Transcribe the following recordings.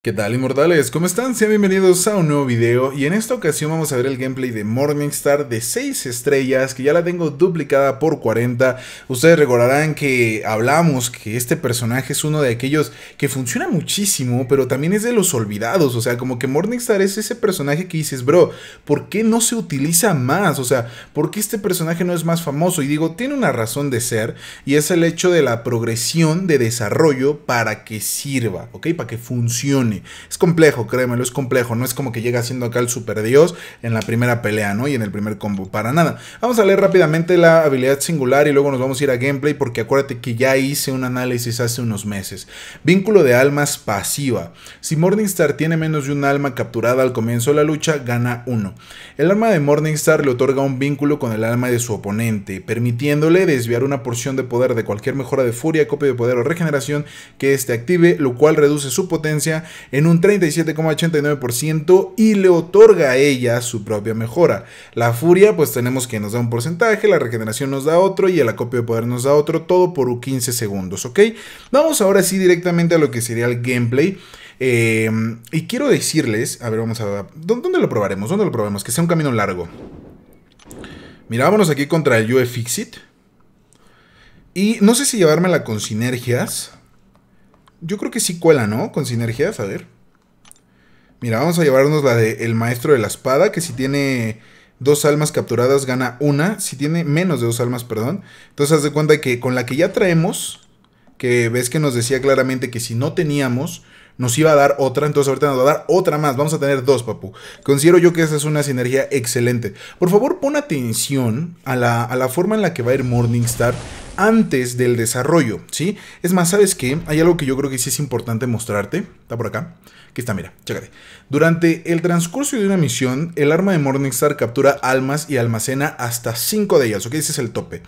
¿Qué tal inmortales? ¿Cómo están? Sean bienvenidos a un nuevo video y en esta ocasión vamos a ver el gameplay de Morningstar de 6 estrellas que ya la tengo duplicada por 40. Ustedes recordarán que hablamos que este personaje es uno de aquellos que funciona muchísimo pero también es de los olvidados, o sea como que Morningstar es ese personaje que dices bro, ¿por qué no se utiliza más? O sea, ¿por qué este personaje no es más famoso? Y digo, tiene una razón de ser y es el hecho de la progresión de desarrollo para que sirva, ¿ok? Para que funcione. Es complejo, créemelo, es complejo. No es como que llega siendo acá el super dios en la primera pelea, ¿no? Y en el primer combo, para nada. Vamos a leer rápidamente la habilidad singular y luego nos vamos a ir a gameplay porque acuérdate que ya hice un análisis hace unos meses. Vínculo de almas pasiva. Si Morningstar tiene menos de un alma capturada al comienzo de la lucha, gana uno. El alma de Morningstar le otorga un vínculo con el alma de su oponente, permitiéndole desviar una porción de poder de cualquier mejora de furia, copia de poder o regeneración que este active, lo cual reduce su potencia en un 37,89% y le otorga a ella su propia mejora. La furia pues tenemos que nos da un porcentaje, la regeneración nos da otro y el acopio de poder nos da otro, todo por 15 segundos, ¿ok? Vamos ahora sí directamente a lo que sería el gameplay. Eh, y quiero decirles, a ver, vamos a... ¿Dónde lo probaremos? ¿Dónde lo probamos? Que sea un camino largo. mirámonos aquí contra el Fixit Y no sé si llevármela con sinergias. Yo creo que sí cuela, ¿no? Con sinergias, a ver. Mira, vamos a llevarnos la del Maestro de la Espada, que si tiene dos almas capturadas gana una, si tiene menos de dos almas, perdón. Entonces haz de cuenta que con la que ya traemos, que ves que nos decía claramente que si no teníamos, nos iba a dar otra, entonces ahorita nos va a dar otra más, vamos a tener dos, papu. Considero yo que esa es una sinergia excelente. Por favor, pon atención a la, a la forma en la que va a ir Morningstar antes del desarrollo, ¿sí? Es más, ¿sabes qué? Hay algo que yo creo que sí es importante mostrarte. Está por acá. Aquí está, mira, chécate. Durante el transcurso de una misión, el arma de Morningstar captura almas y almacena hasta 5 de ellas, ¿ok? Ese es el tope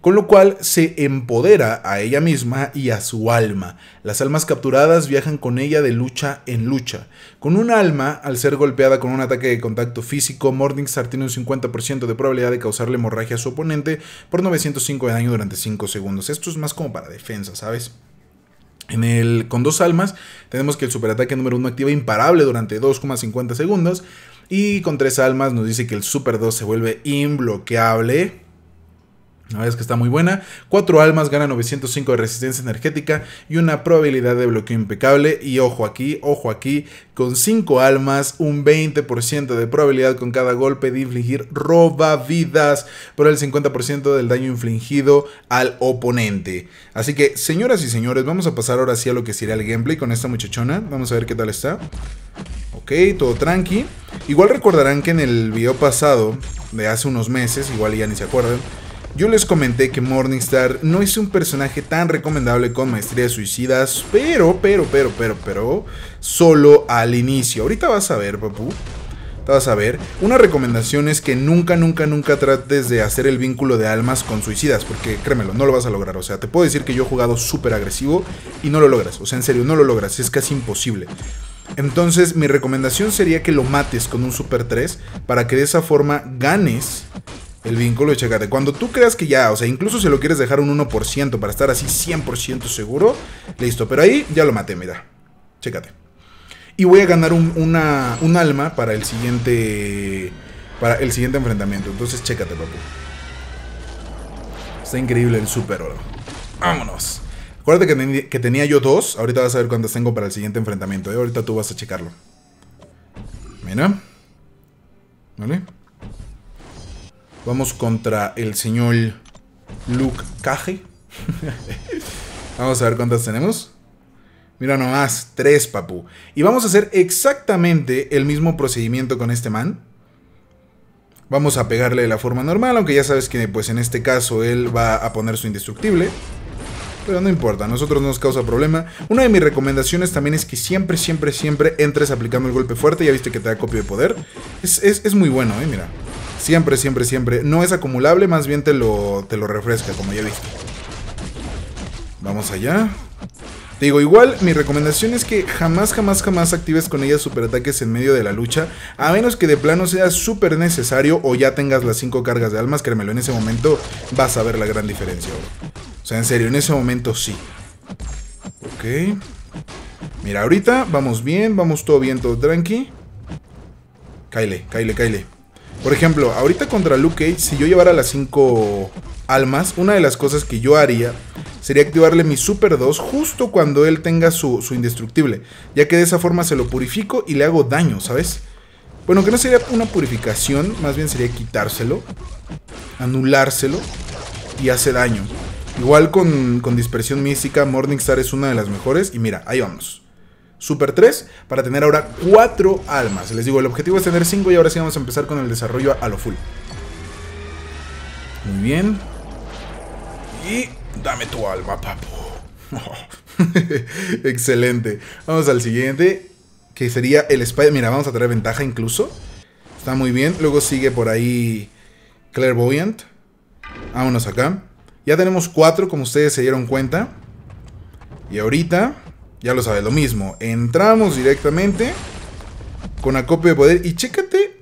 con lo cual se empodera a ella misma y a su alma. Las almas capturadas viajan con ella de lucha en lucha. Con un alma, al ser golpeada con un ataque de contacto físico, Morningstar tiene un 50% de probabilidad de causarle hemorragia a su oponente por 905 de daño durante 5 segundos. Esto es más como para defensa, ¿sabes? En el, con dos almas tenemos que el superataque número 1 activa imparable durante 2,50 segundos y con tres almas nos dice que el super 2 se vuelve imbloqueable la verdad es que está muy buena. Cuatro almas, gana 905 de resistencia energética y una probabilidad de bloqueo impecable. Y ojo aquí, ojo aquí, con cinco almas, un 20% de probabilidad con cada golpe de infligir roba vidas por el 50% del daño infligido al oponente. Así que, señoras y señores, vamos a pasar ahora sí a lo que sería el gameplay con esta muchachona. Vamos a ver qué tal está. Ok, todo tranqui. Igual recordarán que en el video pasado, de hace unos meses, igual ya ni se acuerdan yo les comenté que Morningstar no es un personaje tan recomendable con maestría de suicidas, pero, pero, pero, pero, pero, solo al inicio. Ahorita vas a ver, papu. Te vas a ver. Una recomendación es que nunca, nunca, nunca trates de hacer el vínculo de almas con suicidas, porque créemelo, no lo vas a lograr. O sea, te puedo decir que yo he jugado súper agresivo y no lo logras. O sea, en serio, no lo logras. Es casi imposible. Entonces, mi recomendación sería que lo mates con un Super 3 para que de esa forma ganes el vínculo y chécate. Cuando tú creas que ya, o sea, incluso si lo quieres dejar un 1% para estar así 100% seguro, listo. Pero ahí ya lo maté, mira. Chécate. Y voy a ganar un, una, alma para el siguiente. Para el siguiente enfrentamiento. Entonces, chécate, papu. Está increíble el super oro. Vámonos. Acuérdate que, que, tenía yo dos. Ahorita vas a ver cuántas tengo para el siguiente enfrentamiento. Eh. Ahorita tú vas a checarlo. Mira. ¿Vale? Vamos contra el señor Luke Cage. vamos a ver cuántas tenemos. Mira nomás, tres, papu. Y vamos a hacer exactamente el mismo procedimiento con este man. Vamos a pegarle de la forma normal, aunque ya sabes que pues en este caso él va a poner su indestructible. Pero no importa, a nosotros no nos causa problema. Una de mis recomendaciones también es que siempre, siempre, siempre entres aplicando el golpe fuerte. Ya viste que te da copio de poder. Es, es muy bueno, eh, mira. Siempre, siempre, siempre. No es acumulable, más bien te lo, te lo refresca, como ya visto. Vamos allá. Te digo, igual mi recomendación es que jamás, jamás, jamás actives con ella superataques en medio de la lucha, a menos que de plano sea súper necesario o ya tengas las 5 cargas de almas, créemelo, en ese momento vas a ver la gran diferencia. O sea, en serio, en ese momento sí. Ok. Mira, ahorita vamos bien, vamos todo bien, todo tranqui. Kyle, Kyle, Kyle. Por ejemplo, ahorita contra Luke Cage, si yo llevara las 5 almas, una de las cosas que yo haría sería activarle mi Super 2 justo cuando él tenga su, indestructible, ya que de esa forma se lo purifico y le hago daño, ¿sabes? Bueno, que no sería una purificación, más bien sería quitárselo, anulárselo y hace daño. Igual con, con dispersión mística, Morningstar es una de las mejores y mira, ahí vamos. Super 3 para tener ahora 4 almas. Les digo, el objetivo es tener 5 y ahora sí vamos a empezar con el desarrollo a lo full. Muy bien. Y dame tu alma, papu. Excelente. Vamos al siguiente, que sería el Spider. Mira, vamos a tener ventaja incluso. Está muy bien. Luego sigue por ahí Clairvoyant. Vámonos acá. Ya tenemos 4, como ustedes se dieron cuenta. Y ahorita ya lo sabes, lo mismo. Entramos directamente con acopio de poder. Y chécate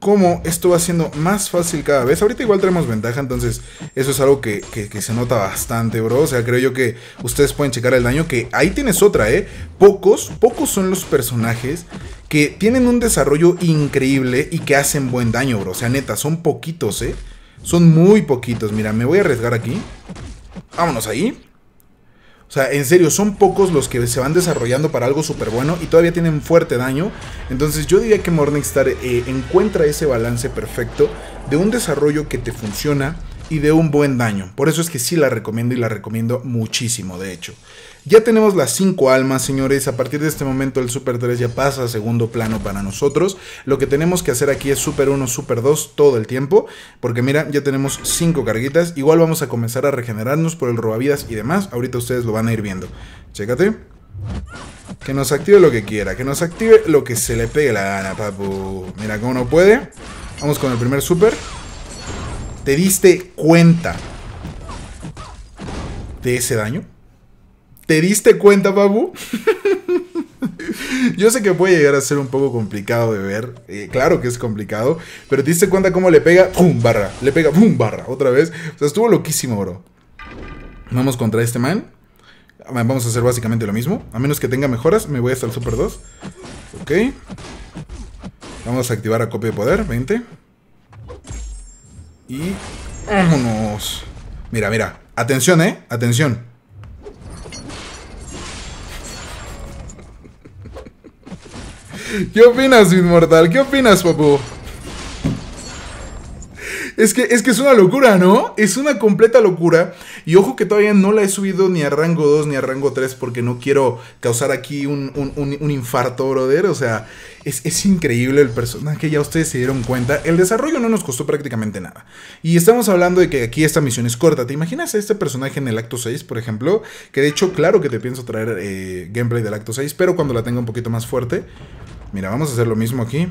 cómo esto va siendo más fácil cada vez. Ahorita igual tenemos ventaja, entonces eso es algo que, se nota bastante, bro. O sea, creo yo que ustedes pueden checar el daño, que ahí tienes otra, ¿eh? Pocos, pocos son los personajes que tienen un desarrollo increíble y que hacen buen daño, bro. O sea, neta, son poquitos, ¿eh? Son muy poquitos. Mira, me voy a arriesgar aquí. Vámonos ahí. O sea, en serio, son pocos los que se van desarrollando para algo súper bueno y todavía tienen fuerte daño. Entonces yo diría que Morningstar eh, encuentra ese balance perfecto de un desarrollo que te funciona y de un buen daño. Por eso es que sí la recomiendo y la recomiendo muchísimo, de hecho. Ya tenemos las cinco almas, señores. A partir de este momento el Super 3 ya pasa a segundo plano para nosotros. Lo que tenemos que hacer aquí es Super 1, Super 2 todo el tiempo. Porque mira, ya tenemos cinco carguitas. Igual vamos a comenzar a regenerarnos por el robavidas y demás. Ahorita ustedes lo van a ir viendo. Chécate. Que nos active lo que quiera. Que nos active lo que se le pegue la gana, papu. Mira, cómo no puede. Vamos con el primer super. ¿Te diste cuenta de ese daño? ¿Te diste cuenta, Babu? Yo sé que puede llegar a ser un poco complicado de ver, eh, claro que es complicado, pero ¿te diste cuenta cómo le pega? ¡Pum! Barra, le pega, ¡pum! Barra, otra vez. O sea, estuvo loquísimo, bro. Vamos contra este man. Vamos a hacer básicamente lo mismo. A menos que tenga mejoras, me voy hasta el Super 2. Ok. Vamos a activar a copia de poder, 20. Y... ¡Vámonos! Mira, mira. Atención, eh. Atención. ¿Qué opinas, Inmortal? ¿Qué opinas, papu? Es que, es que es una locura, ¿no? Es una completa locura. Y ojo que todavía no la he subido ni a rango 2 ni a rango 3 porque no quiero causar aquí un, infarto, brother. O sea, es, increíble el personaje, ya ustedes se dieron cuenta. El desarrollo no nos costó prácticamente nada. Y estamos hablando de que aquí esta misión es corta. ¿Te imaginas a este personaje en el acto 6, por ejemplo? Que de hecho, claro que te pienso traer eh, gameplay del acto 6, pero cuando la tenga un poquito más fuerte. Mira, vamos a hacer lo mismo aquí.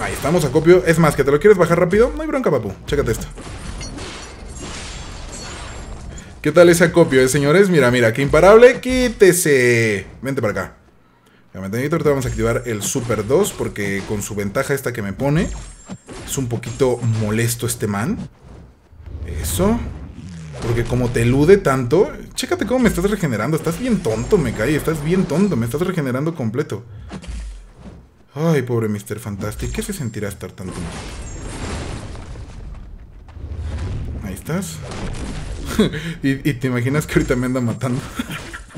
Ahí estamos, acopio. Es más, que te lo quieres bajar rápido. No hay bronca, papu. Chécate esto. ¿Qué tal ese acopio, eh, señores? Mira, mira, qué imparable. Quítese. Vente para acá. Ya me ahorita vamos a activar el Super 2 porque con su ventaja esta que me pone es un poquito molesto este man. Eso. Porque como te elude tanto, Chécate cómo me estás regenerando. Estás bien tonto, me cae. Estás bien tonto. Me estás regenerando completo. Ay, pobre Mr. Fantastic. ¿Qué se sentirá estar tan tonto? Ahí estás. y, te imaginas que ahorita me anda matando.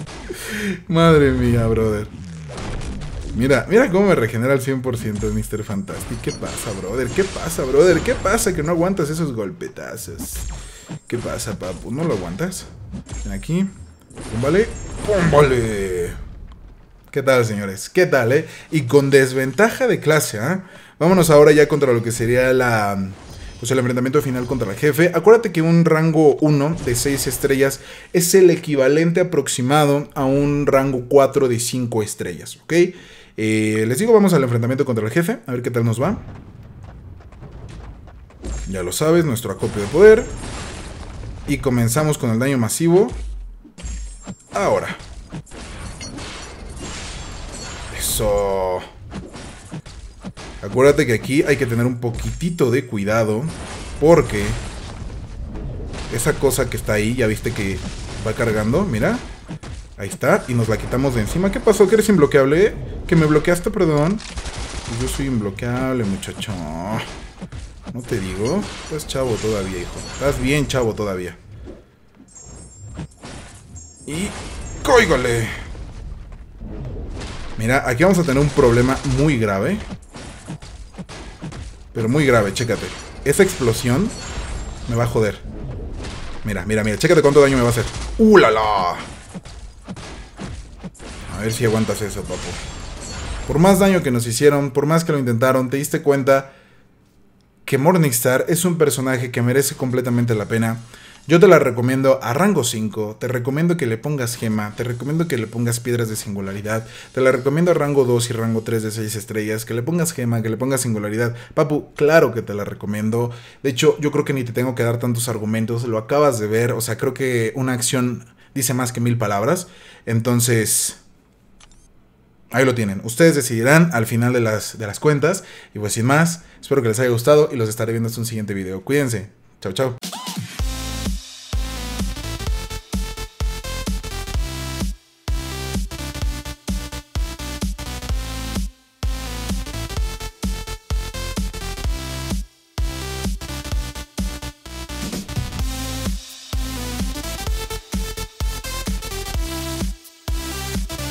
Madre mía, brother. Mira, mira cómo me regenera al 100% Mr. Fantastic. ¿Qué pasa, brother? ¿Qué pasa, brother? ¿Qué pasa que no aguantas esos golpetazos? ¿Qué pasa, papu? ¿No lo aguantas? Aquí. pum, vale ¿Qué tal, señores? ¿Qué tal, eh? Y con desventaja de clase, ¿eh? Vámonos ahora ya contra lo que sería la... Pues el enfrentamiento final contra el jefe. Acuérdate que un rango 1 de 6 estrellas es el equivalente aproximado a un rango 4 de 5 estrellas, ¿ok? Eh, les digo, vamos al enfrentamiento contra el jefe, a ver qué tal nos va. Ya lo sabes, nuestro acopio de poder. Y comenzamos con el daño masivo. Ahora. Eso. Acuérdate que aquí hay que tener un poquitito de cuidado. Porque esa cosa que está ahí, ya viste que va cargando, mira. Ahí está, y nos la quitamos de encima. ¿Qué pasó? ¿Que eres inbloqueable? ¿Que me bloqueaste? Perdón. Yo soy inbloqueable, muchacho. ¿No te digo? Estás chavo todavía, hijo. Estás bien chavo todavía. Y... ¡Cóigole! Mira, aquí vamos a tener un problema muy grave. Pero muy grave, chécate. Esa explosión me va a joder. Mira, mira, mira. Chécate cuánto daño me va a hacer. ¡Ulala! ¡Uh, la, A ver si aguantas eso, papu. Por más daño que nos hicieron, por más que lo intentaron, te diste cuenta que Morningstar es un personaje que merece completamente la pena. Yo te la recomiendo a rango 5, te recomiendo que le pongas gema, te recomiendo que le pongas piedras de singularidad, te la recomiendo a rango 2 y rango 3 de 6 estrellas, que le pongas gema, que le pongas singularidad. Papu, claro que te la recomiendo. De hecho, yo creo que ni te tengo que dar tantos argumentos, lo acabas de ver, o sea, creo que una acción dice más que mil palabras. Entonces... Ahí lo tienen. Ustedes decidirán al final de las, de las cuentas. Y pues sin más, espero que les haya gustado y los estaré viendo hasta un siguiente video. Cuídense. Chao, chao.